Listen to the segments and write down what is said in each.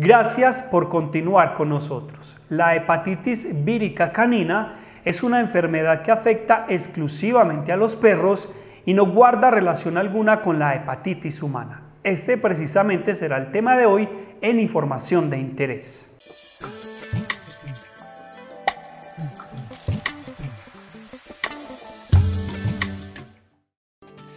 Gracias por continuar con nosotros. La hepatitis vírica canina es una enfermedad que afecta exclusivamente a los perros y no guarda relación alguna con la hepatitis humana. Este precisamente será el tema de hoy en Información de Interés.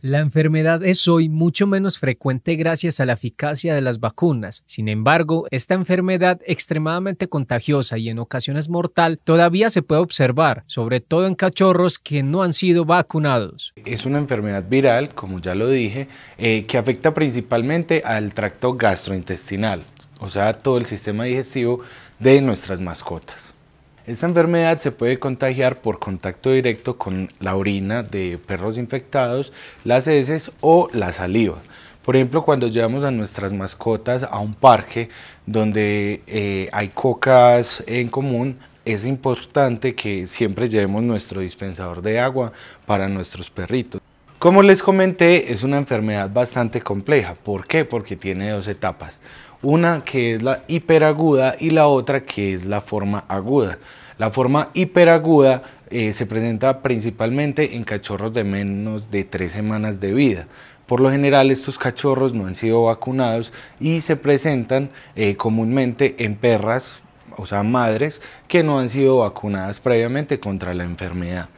La enfermedad es hoy mucho menos frecuente gracias a la eficacia de las vacunas. Sin embargo, esta enfermedad extremadamente contagiosa y en ocasiones mortal todavía se puede observar, sobre todo en cachorros que no han sido vacunados. Es una enfermedad viral, como ya lo dije, eh, que afecta principalmente al tracto gastrointestinal, o sea, todo el sistema digestivo de nuestras mascotas. Esta enfermedad se puede contagiar por contacto directo con la orina de perros infectados, las heces o la saliva. Por ejemplo, cuando llevamos a nuestras mascotas a un parque donde eh, hay cocas en común, es importante que siempre llevemos nuestro dispensador de agua para nuestros perritos. Como les comenté, es una enfermedad bastante compleja. ¿Por qué? Porque tiene dos etapas. Una que es la hiperaguda y la otra que es la forma aguda. La forma hiperaguda eh, se presenta principalmente en cachorros de menos de tres semanas de vida. Por lo general estos cachorros no han sido vacunados y se presentan eh, comúnmente en perras, o sea, madres que no han sido vacunadas previamente contra la enfermedad.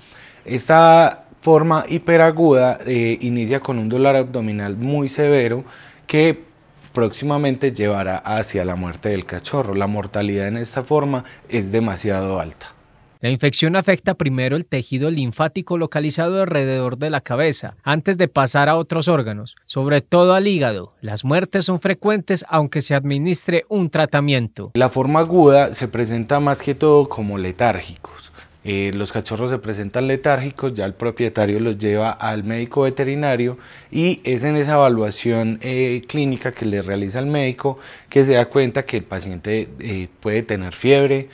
Esta forma hiperaguda eh, inicia con un dolor abdominal muy severo que próximamente llevará hacia la muerte del cachorro. La mortalidad en esta forma es demasiado alta. La infección afecta primero el tejido linfático localizado alrededor de la cabeza, antes de pasar a otros órganos, sobre todo al hígado. Las muertes son frecuentes aunque se administre un tratamiento. La forma aguda se presenta más que todo como letárgicos, eh, los cachorros se presentan letárgicos, ya el propietario los lleva al médico veterinario y es en esa evaluación eh, clínica que le realiza el médico que se da cuenta que el paciente eh, puede tener fiebre,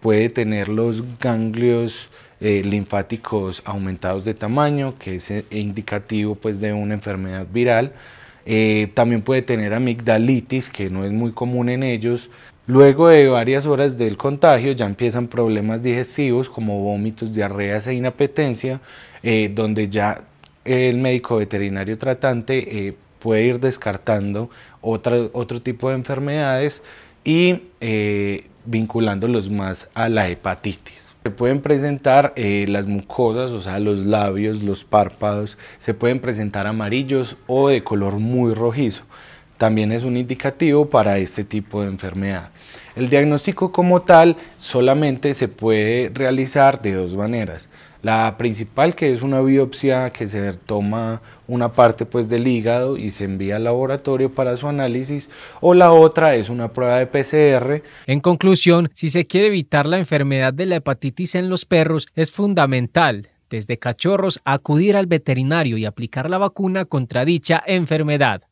puede tener los ganglios linfáticos aumentados de tamaño, que es indicativo pues, de una enfermedad viral eh, también puede tener amigdalitis, que no es muy común en ellos. Luego de varias horas del contagio ya empiezan problemas digestivos como vómitos, diarreas e inapetencia, eh, donde ya el médico veterinario tratante eh, puede ir descartando otro tipo de enfermedades y vinculándolos más a la hepatitis. Se pueden presentar eh, las mucosas, o sea, los labios, los párpados, se pueden presentar amarillos o de color muy rojizo también es un indicativo para este tipo de enfermedad. El diagnóstico como tal solamente se puede realizar de dos maneras. La principal que es una biopsia que se toma una parte pues del hígado y se envía al laboratorio para su análisis o la otra es una prueba de PCR. En conclusión, si se quiere evitar la enfermedad de la hepatitis en los perros es fundamental desde cachorros acudir al veterinario y aplicar la vacuna contra dicha enfermedad.